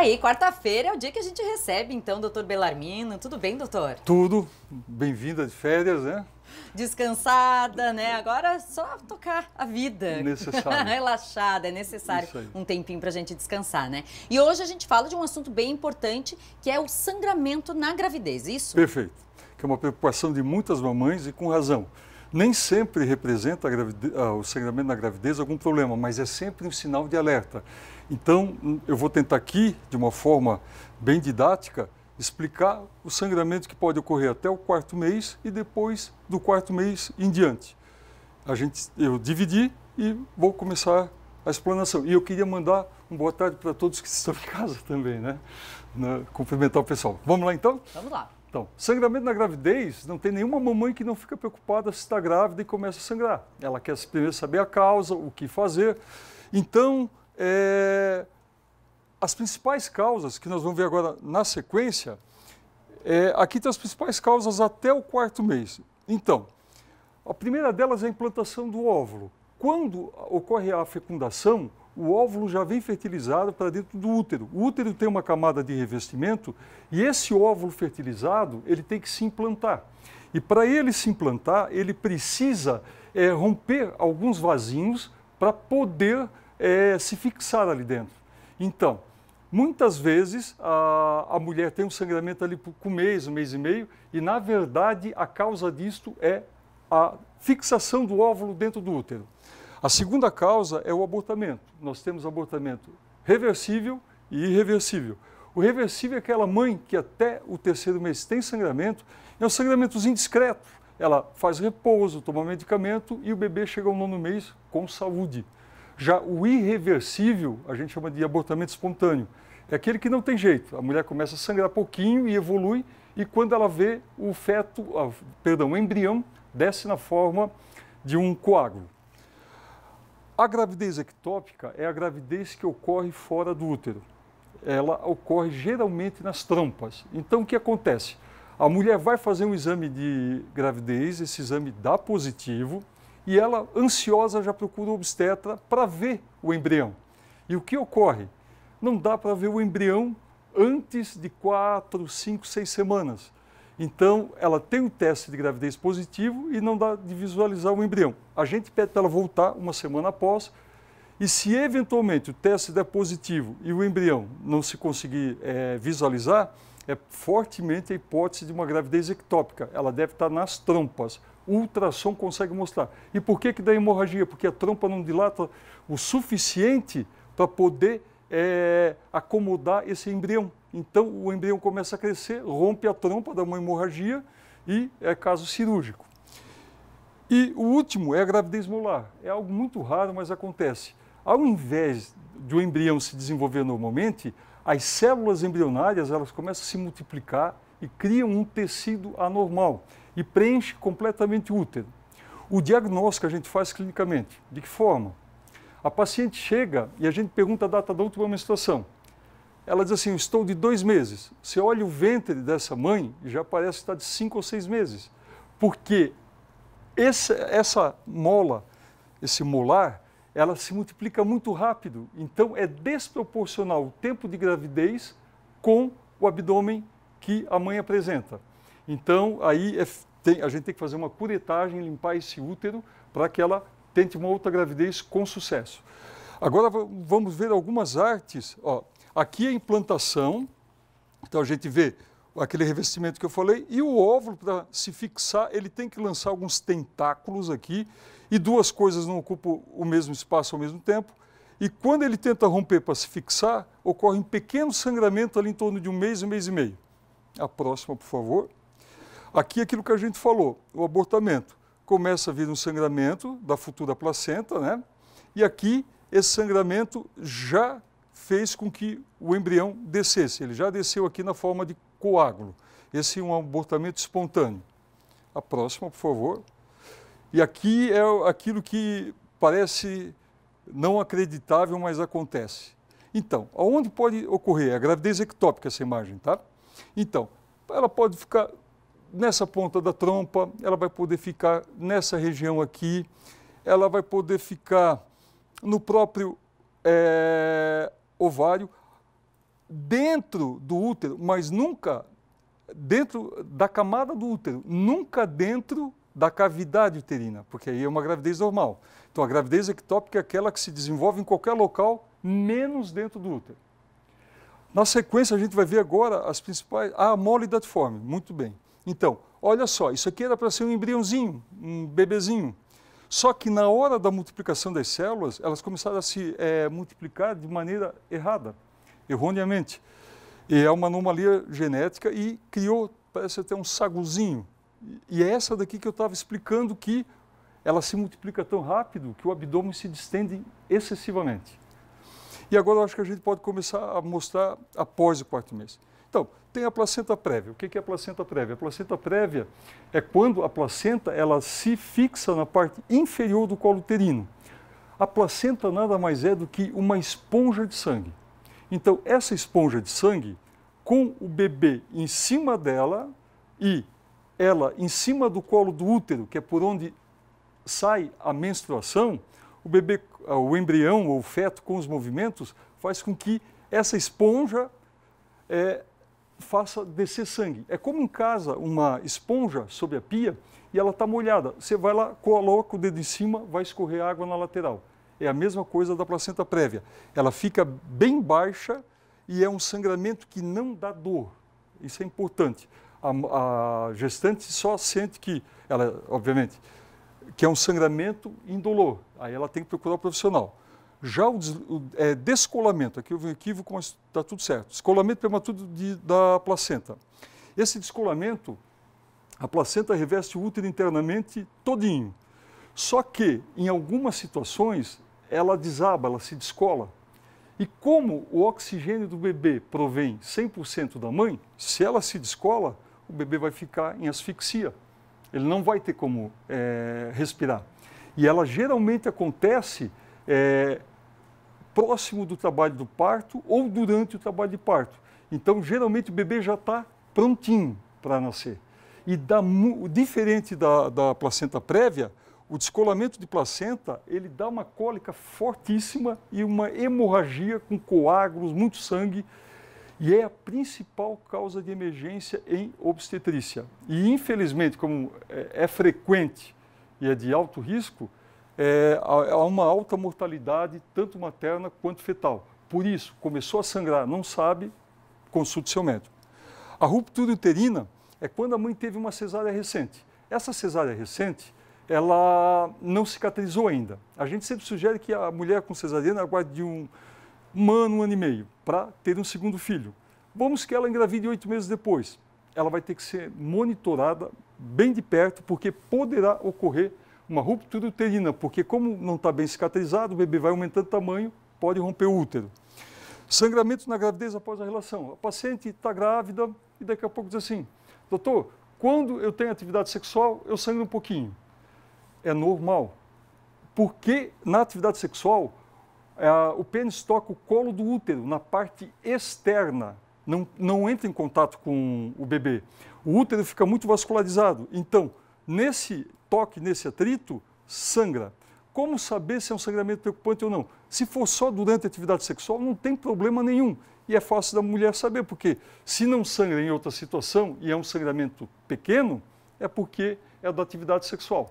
aí, quarta-feira é o dia que a gente recebe, então, doutor Belarmino. Tudo bem, doutor? Tudo. Bem-vinda de férias, né? Descansada, né? Agora é só tocar a vida. Necessário. Relaxada, é necessário um tempinho para a gente descansar, né? E hoje a gente fala de um assunto bem importante, que é o sangramento na gravidez, isso? Perfeito. Que é uma preocupação de muitas mamães e com razão. Nem sempre representa ah, o sangramento na gravidez algum problema, mas é sempre um sinal de alerta. Então, hum, eu vou tentar aqui, de uma forma bem didática, explicar o sangramento que pode ocorrer até o quarto mês e depois do quarto mês em diante. A gente, eu dividi e vou começar a explanação. E eu queria mandar um boa tarde para todos que estão em casa também, né? cumprimentar o pessoal. Vamos lá então? Vamos lá. Então, sangramento na gravidez, não tem nenhuma mamãe que não fica preocupada se está grávida e começa a sangrar. Ela quer primeiro saber a causa, o que fazer. Então, é, as principais causas que nós vamos ver agora na sequência, é, aqui estão as principais causas até o quarto mês. Então, a primeira delas é a implantação do óvulo. Quando ocorre a fecundação, o óvulo já vem fertilizado para dentro do útero. O útero tem uma camada de revestimento e esse óvulo fertilizado ele tem que se implantar. E para ele se implantar, ele precisa é, romper alguns vasinhos para poder é, se fixar ali dentro. Então, muitas vezes a, a mulher tem um sangramento ali por, com um mês, um mês e meio, e na verdade a causa disto é a fixação do óvulo dentro do útero. A segunda causa é o abortamento. Nós temos abortamento reversível e irreversível. O reversível é aquela mãe que até o terceiro mês tem sangramento, é um sangramentozinho discreto. Ela faz repouso, toma medicamento e o bebê chega ao nono mês com saúde. Já o irreversível, a gente chama de abortamento espontâneo. É aquele que não tem jeito. A mulher começa a sangrar pouquinho e evolui, e quando ela vê o feto, perdão, o embrião desce na forma de um coágulo. A gravidez ectópica é a gravidez que ocorre fora do útero. Ela ocorre geralmente nas trompas. Então, o que acontece? A mulher vai fazer um exame de gravidez, esse exame dá positivo, e ela, ansiosa, já procura o obstetra para ver o embrião. E o que ocorre? Não dá para ver o embrião antes de quatro, cinco, seis semanas. Então, ela tem o um teste de gravidez positivo e não dá de visualizar o embrião. A gente pede para ela voltar uma semana após. E se eventualmente o teste der positivo e o embrião não se conseguir é, visualizar, é fortemente a hipótese de uma gravidez ectópica. Ela deve estar nas trompas. O ultrassom consegue mostrar. E por que, que dá hemorragia? Porque a trompa não dilata o suficiente para poder é, acomodar esse embrião. Então o embrião começa a crescer, rompe a trompa, dá uma hemorragia e é caso cirúrgico. E o último é a gravidez molar. É algo muito raro, mas acontece. Ao invés de o embrião se desenvolver normalmente, as células embrionárias elas começam a se multiplicar e criam um tecido anormal e preenche completamente o útero. O diagnóstico a gente faz clinicamente. De que forma? A paciente chega e a gente pergunta a data da última menstruação. Ela diz assim: estou de dois meses. Você olha o ventre dessa mãe, já parece estar de cinco ou seis meses. Porque essa, essa mola, esse molar, ela se multiplica muito rápido. Então é desproporcional o tempo de gravidez com o abdômen que a mãe apresenta. Então aí é, tem, a gente tem que fazer uma curetagem, limpar esse útero para que ela tente uma outra gravidez com sucesso. Agora vamos ver algumas artes. Ó, Aqui é a implantação, então a gente vê aquele revestimento que eu falei, e o óvulo, para se fixar, ele tem que lançar alguns tentáculos aqui, e duas coisas não ocupam o mesmo espaço ao mesmo tempo. E quando ele tenta romper para se fixar, ocorre um pequeno sangramento ali em torno de um mês, um mês e meio. A próxima, por favor. Aqui é aquilo que a gente falou, o abortamento. Começa a vir um sangramento da futura placenta, né? E aqui esse sangramento já fez com que o embrião descesse. Ele já desceu aqui na forma de coágulo. Esse é um abortamento espontâneo. A próxima, por favor. E aqui é aquilo que parece não acreditável, mas acontece. Então, aonde pode ocorrer? A gravidez ectópica, essa imagem, tá? Então, ela pode ficar nessa ponta da trompa, ela vai poder ficar nessa região aqui, ela vai poder ficar no próprio é, ovário dentro do útero, mas nunca dentro da camada do útero, nunca dentro da cavidade uterina, porque aí é uma gravidez normal. Então a gravidez ectópica é aquela que se desenvolve em qualquer local, menos dentro do útero. Na sequência a gente vai ver agora as principais, ah, a datiforme, muito bem. Então, olha só, isso aqui era para ser um embriãozinho, um bebezinho. Só que na hora da multiplicação das células, elas começaram a se é, multiplicar de maneira errada, erroneamente. E é uma anomalia genética e criou, parece até um saguzinho. E é essa daqui que eu estava explicando que ela se multiplica tão rápido que o abdômen se distende excessivamente. E agora eu acho que a gente pode começar a mostrar após o quarto mês. Então, tem a placenta prévia. O que é a placenta prévia? A placenta prévia é quando a placenta ela se fixa na parte inferior do colo uterino. A placenta nada mais é do que uma esponja de sangue. Então, essa esponja de sangue, com o bebê em cima dela e ela em cima do colo do útero, que é por onde sai a menstruação, o bebê, ah, o embrião ou o feto com os movimentos faz com que essa esponja é, faça descer sangue. É como em casa uma esponja sob a pia e ela está molhada. Você vai lá, coloca o dedo em cima, vai escorrer água na lateral. É a mesma coisa da placenta prévia. Ela fica bem baixa e é um sangramento que não dá dor. Isso é importante. A, a gestante só sente que, ela, obviamente, que é um sangramento indolor. Aí ela tem que procurar o profissional. Já o, des, o é, descolamento, aqui houve um equívoco, mas está tudo certo. Descolamento prematuro de, da placenta. Esse descolamento, a placenta reveste o útero internamente todinho. Só que, em algumas situações, ela desaba, ela se descola. E como o oxigênio do bebê provém 100% da mãe, se ela se descola, o bebê vai ficar em asfixia. Ele não vai ter como é, respirar. E ela geralmente acontece é, próximo do trabalho do parto ou durante o trabalho de parto. Então, geralmente, o bebê já está prontinho para nascer. E da, diferente da, da placenta prévia, o descolamento de placenta, ele dá uma cólica fortíssima e uma hemorragia com coágulos, muito sangue, e é a principal causa de emergência em obstetrícia. E, infelizmente, como é, é frequente e é de alto risco, é, há uma alta mortalidade, tanto materna quanto fetal. Por isso, começou a sangrar, não sabe, consulte seu médico. A ruptura uterina é quando a mãe teve uma cesárea recente. Essa cesárea recente, ela não cicatrizou ainda. A gente sempre sugere que a mulher com cesariana aguarde de um, mano um ano e meio, para ter um segundo filho. Vamos que ela engravide oito meses depois. Ela vai ter que ser monitorada bem de perto, porque poderá ocorrer uma ruptura uterina, porque como não está bem cicatrizado, o bebê vai aumentando o tamanho, pode romper o útero. Sangramento na gravidez após a relação. A paciente está grávida e daqui a pouco diz assim, doutor, quando eu tenho atividade sexual, eu sangro um pouquinho. É normal. Porque na atividade sexual, é, o pênis toca o colo do útero, na parte externa, não, não entra em contato com o bebê. O útero fica muito vascularizado. Então, nesse toque, nesse atrito, sangra. Como saber se é um sangramento preocupante ou não? Se for só durante a atividade sexual, não tem problema nenhum. E é fácil da mulher saber, porque se não sangra em outra situação e é um sangramento pequeno, é porque é da atividade sexual.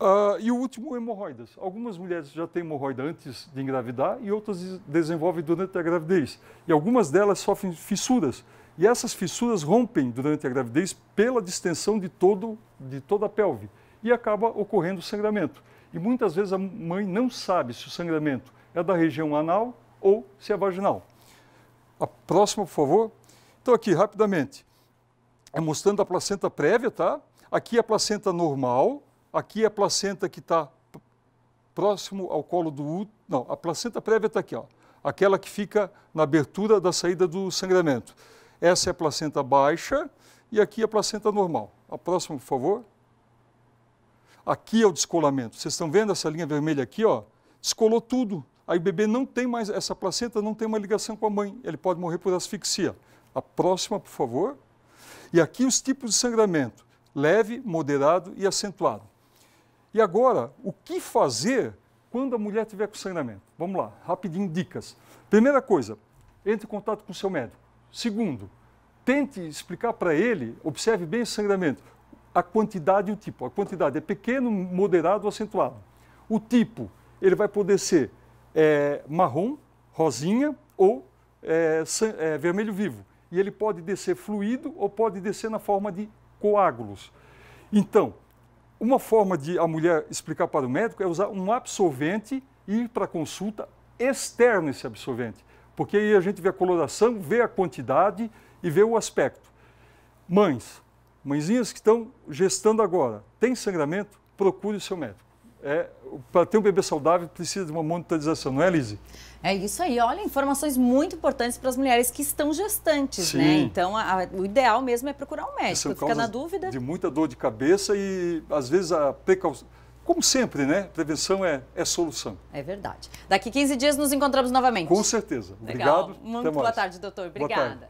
Uh, e o último, hemorroidas. Algumas mulheres já têm hemorroida antes de engravidar e outras desenvolvem durante a gravidez. E algumas delas sofrem fissuras. E essas fissuras rompem durante a gravidez pela distensão de, todo, de toda a pelve e acaba ocorrendo sangramento. E muitas vezes a mãe não sabe se o sangramento é da região anal ou se é vaginal. A próxima, por favor. Então, aqui, rapidamente, é mostrando a placenta prévia, tá? Aqui é a placenta normal, Aqui é a placenta que está próximo ao colo do útero. Não, a placenta prévia está aqui, ó. aquela que fica na abertura da saída do sangramento. Essa é a placenta baixa e aqui é a placenta normal. A próxima, por favor. Aqui é o descolamento. Vocês estão vendo essa linha vermelha aqui? Ó? Descolou tudo. Aí o bebê não tem mais, essa placenta não tem uma ligação com a mãe. Ele pode morrer por asfixia. A próxima, por favor. E aqui os tipos de sangramento: leve, moderado e acentuado. E agora, o que fazer quando a mulher tiver com sangramento? Vamos lá, rapidinho dicas. Primeira coisa, entre em contato com o seu médico. Segundo, tente explicar para ele, observe bem o sangramento, a quantidade e o tipo. A quantidade é pequeno, moderado ou acentuado. O tipo, ele vai poder ser é, marrom, rosinha ou é, é, vermelho vivo. E ele pode descer fluido ou pode descer na forma de coágulos. Então, uma forma de a mulher explicar para o médico é usar um absorvente e ir para a consulta externa esse absorvente, porque aí a gente vê a coloração, vê a quantidade e vê o aspecto. Mães, mãezinhas que estão gestando agora, tem sangramento? Procure o seu médico é, para ter um bebê saudável precisa de uma monitorização, não é, Lise? É isso aí. Olha, informações muito importantes para as mulheres que estão gestantes, né? Sim. né? Então, a, a, o ideal mesmo é procurar um médico. Fica na dúvida. De muita dor de cabeça e, às vezes, a precaução. Como sempre, né? Prevenção é, é solução. É verdade. Daqui 15 dias nos encontramos novamente. Com certeza. Legal. Obrigado. Muito boa tarde, doutor. Obrigada.